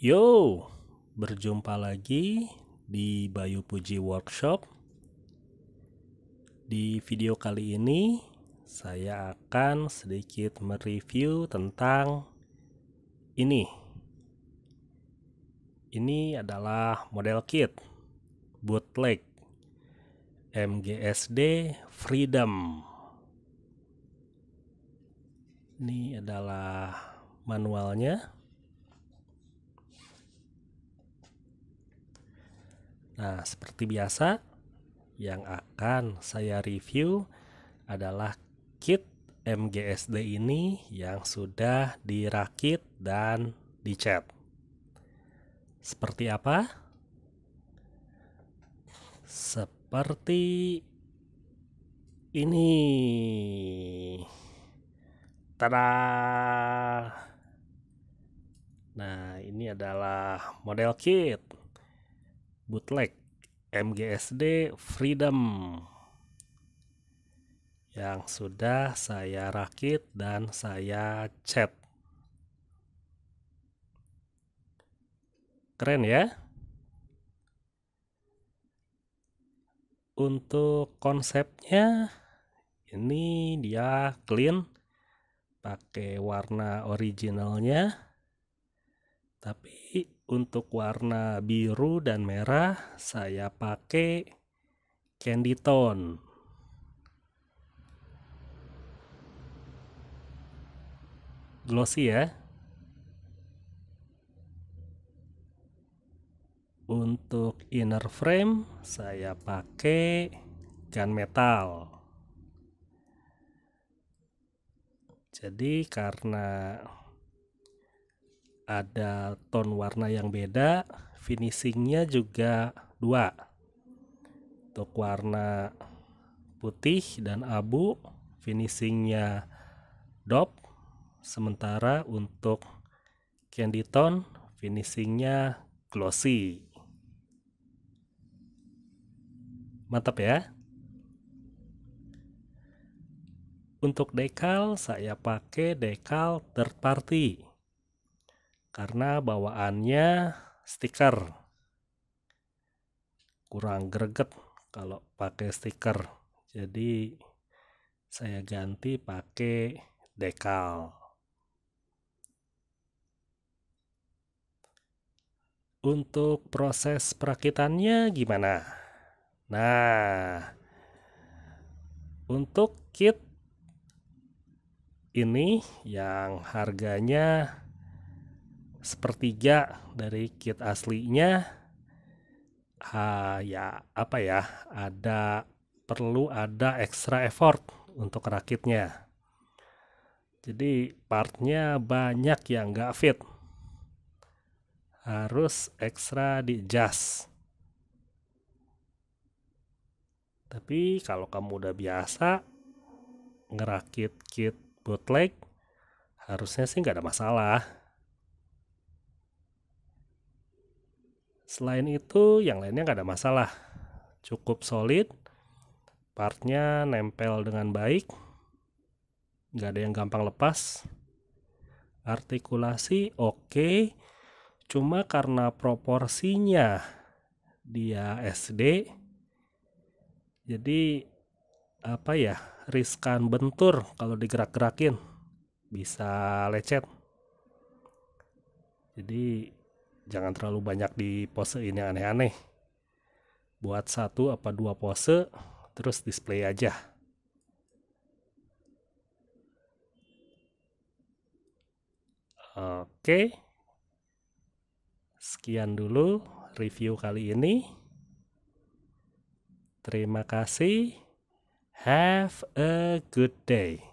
Yo, berjumpa lagi di Bayu Puji Workshop. Di video kali ini, saya akan sedikit mereview tentang ini. Ini adalah model kit bootleg MGSD Freedom. Ini adalah manualnya Nah, seperti biasa, yang akan saya review adalah kit MGSD ini yang sudah dirakit dan dicat. Seperti apa? Seperti ini. Tada! Nah, ini adalah model kit bootleg MGSD Freedom yang sudah saya rakit dan saya cat. Keren ya? Untuk konsepnya ini dia clean pakai warna originalnya tapi untuk warna biru dan merah saya pakai candy tone glossy ya untuk inner frame saya pakai gun metal jadi karena ada tone warna yang beda finishingnya juga dua untuk warna putih dan abu finishingnya dop sementara untuk candy tone finishingnya glossy mantap ya untuk decal, saya pakai decal third party karena bawaannya stiker. Kurang greget kalau pakai stiker. Jadi saya ganti pakai dekal. Untuk proses perakitannya gimana? Nah, untuk kit ini yang harganya sepertiga dari kit aslinya uh, ya apa ya ada perlu ada extra effort untuk rakitnya jadi partnya banyak yang nggak fit harus ekstra di adjust tapi kalau kamu udah biasa ngerakit kit bootleg harusnya sih nggak ada masalah Selain itu, yang lainnya nggak ada masalah. Cukup solid, partnya nempel dengan baik, nggak ada yang gampang lepas. Artikulasi oke, okay. cuma karena proporsinya dia SD, jadi apa ya riskan bentur kalau digerak-gerakin bisa lecet jadi jangan terlalu banyak di pose yang aneh-aneh buat satu apa dua pose terus display aja oke sekian dulu review kali ini terima kasih have a good day